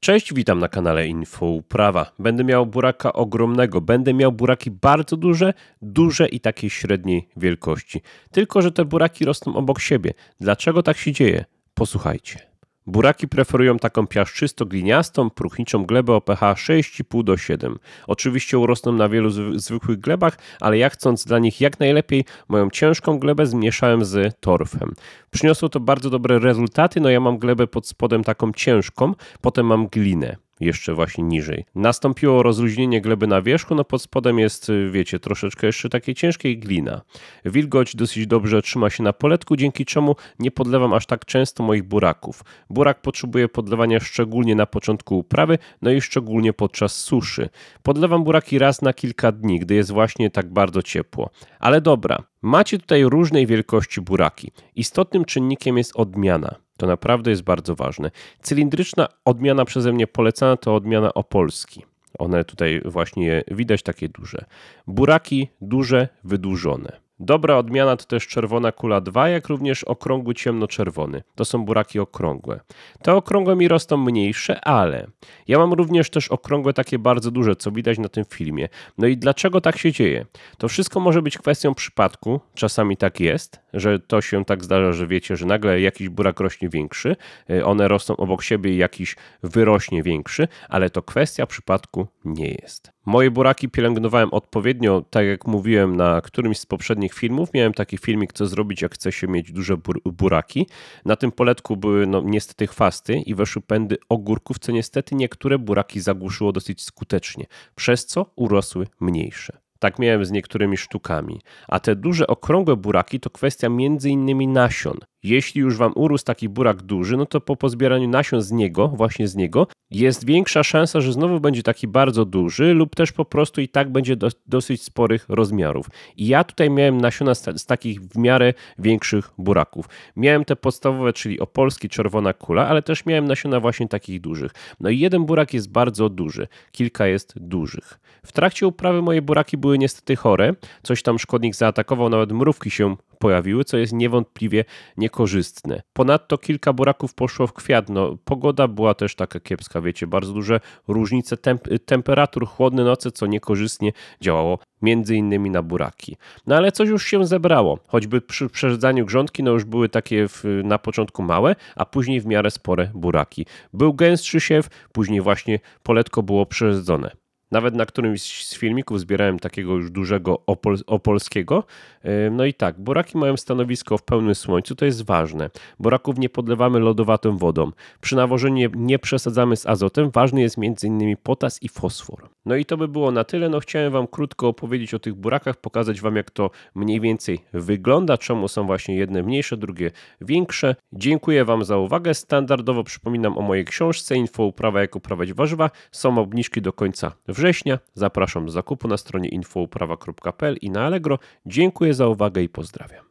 Cześć, witam na kanale Info Będę miał buraka ogromnego, będę miał buraki bardzo duże, duże i takiej średniej wielkości. Tylko, że te buraki rosną obok siebie. Dlaczego tak się dzieje? Posłuchajcie. Buraki preferują taką piaszczysto-gliniastą, próchniczą glebę o pH 6,5 do 7. Oczywiście urosną na wielu zwykłych glebach, ale ja chcąc dla nich jak najlepiej, moją ciężką glebę zmieszałem z torfem. Przyniosło to bardzo dobre rezultaty, no ja mam glebę pod spodem taką ciężką, potem mam glinę jeszcze właśnie niżej. Nastąpiło rozluźnienie gleby na wierzchu, no pod spodem jest, y, wiecie, troszeczkę jeszcze takiej ciężkiej glina. Wilgoć dosyć dobrze trzyma się na poletku, dzięki czemu nie podlewam aż tak często moich buraków. Burak potrzebuje podlewania szczególnie na początku uprawy, no i szczególnie podczas suszy. Podlewam buraki raz na kilka dni, gdy jest właśnie tak bardzo ciepło. Ale dobra, macie tutaj różnej wielkości buraki. Istotnym czynnikiem jest odmiana. To naprawdę jest bardzo ważne. Cylindryczna odmiana przeze mnie polecana to odmiana opolski. One tutaj właśnie widać takie duże. Buraki duże, wydłużone. Dobra odmiana to też czerwona kula 2, jak również okrągły ciemnoczerwony. To są buraki okrągłe. Te okrągłe mi rosną mniejsze, ale ja mam również też okrągłe takie bardzo duże, co widać na tym filmie. No i dlaczego tak się dzieje? To wszystko może być kwestią przypadku, czasami tak jest, że to się tak zdarza, że wiecie, że nagle jakiś burak rośnie większy, y, one rosną obok siebie i jakiś wyrośnie większy, ale to kwestia przypadku nie jest. Moje buraki pielęgnowałem odpowiednio, tak jak mówiłem na którymś z poprzednich filmów. Miałem taki filmik, co zrobić, jak chce się mieć duże bur buraki. Na tym poletku były no, niestety chwasty i weszły pędy ogórków, co niestety niektóre buraki zagłuszyło dosyć skutecznie, przez co urosły mniejsze. Tak miałem z niektórymi sztukami. A te duże, okrągłe buraki to kwestia między innymi nasion. Jeśli już wam urósł taki burak duży, no to po pozbieraniu nasion z niego, właśnie z niego, jest większa szansa, że znowu będzie taki bardzo duży, lub też po prostu i tak będzie do, dosyć sporych rozmiarów. I ja tutaj miałem nasiona z, z, takich w miarę większych buraków. Miałem te podstawowe, czyli opolski, czerwona kula, ale też miałem nasiona właśnie takich dużych. No i jeden burak jest bardzo duży, kilka jest dużych. W trakcie uprawy moje buraki były niestety chore, coś tam szkodnik zaatakował, nawet mrówki się pojawiły, co jest niewątpliwie niekorzystne. Ponadto kilka buraków poszło w kwiat. No, pogoda była też taka kiepska, wiecie, bardzo duże różnice temp temperatur, chłodne noce, co niekorzystnie działało między innymi na buraki. No ale coś już się zebrało, choćby przy przerzedzaniu grządki no już były takie w, na początku małe, a później w miarę spore buraki. Był gęstszy siew, później właśnie poletko było przerzedzone. Nawet na którymś z filmików zbierałem takiego już dużego opol, opolskiego. No i tak, buraki mają stanowisko w pełnym słońcu, to jest ważne. Boraków nie podlewamy lodowatą wodą. Przy nawożeniu nie, przesadzamy z azotem, ważny jest m.in. potas i fosfor. No i to by było na tyle. No chciałem Wam krótko opowiedzieć o tych burakach, pokazać Wam jak to mniej więcej wygląda, czemu są właśnie jedne mniejsze, drugie większe. Dziękuję Wam za uwagę. Standardowo przypominam o mojej książce Info Uprawa jak uprawiać warzywa. Są obniżki do końca września. Zapraszam do zakupu na stronie infouprawa.pl i na Allegro. Dziękuję za uwagę i pozdrawiam.